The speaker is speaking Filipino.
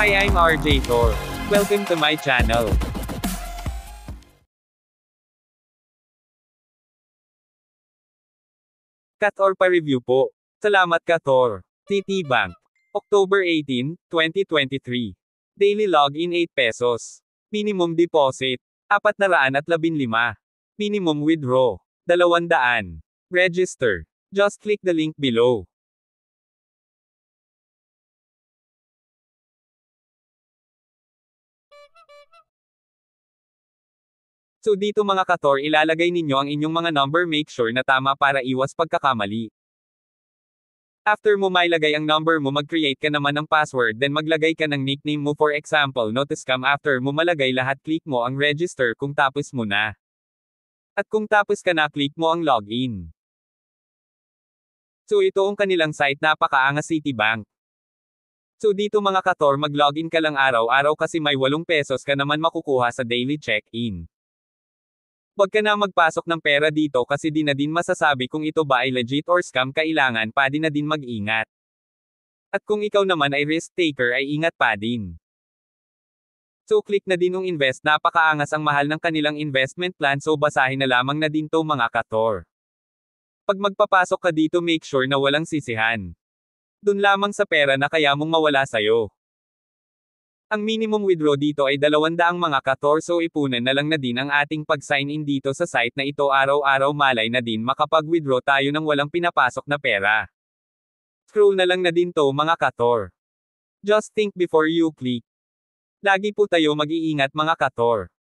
Hi I'm RJ Tor. Welcome to my channel. Kator pa-review po. Salamat Kator. TT Bank. October 18, 2023. Daily login 8 pesos. Minimum deposit, 415. Minimum withdraw, 200. Register. Just click the link below. So dito mga kator ilalagay ninyo ang inyong mga number make sure na tama para iwas pagkakamali. After mo mailagay ang number mo mag-create ka naman ng password then maglagay ka ng nickname mo for example notice cam after mo malagay lahat click mo ang register kung tapos mo na. At kung tapos ka na click mo ang login. So ito ang kanilang site napakaanga Citibank. So dito mga ka kator mag-login ka lang araw-araw kasi may 8 pesos ka naman makukuha sa daily check-in. Huwag ka na magpasok ng pera dito kasi di na din masasabi kung ito ba ay legit or scam kailangan pa din na din mag-ingat. At kung ikaw naman ay risk taker ay ingat pa din. So click na din ng invest napakaangas ang mahal ng kanilang investment plan so basahin na lamang na din to mga ka kator. Pag magpapasok ka dito make sure na walang sisihan. Dun lamang sa pera na kaya mong mawala sa'yo. Ang minimum withdraw dito ay 200 mga 14 o ipunan na lang na din ang ating pag-sign in dito sa site na ito araw-araw malay na din makapag-withdraw tayo ng walang pinapasok na pera. Scroll na lang na din to mga kator. Just think before you click. Lagi po tayo mag-iingat mga kator.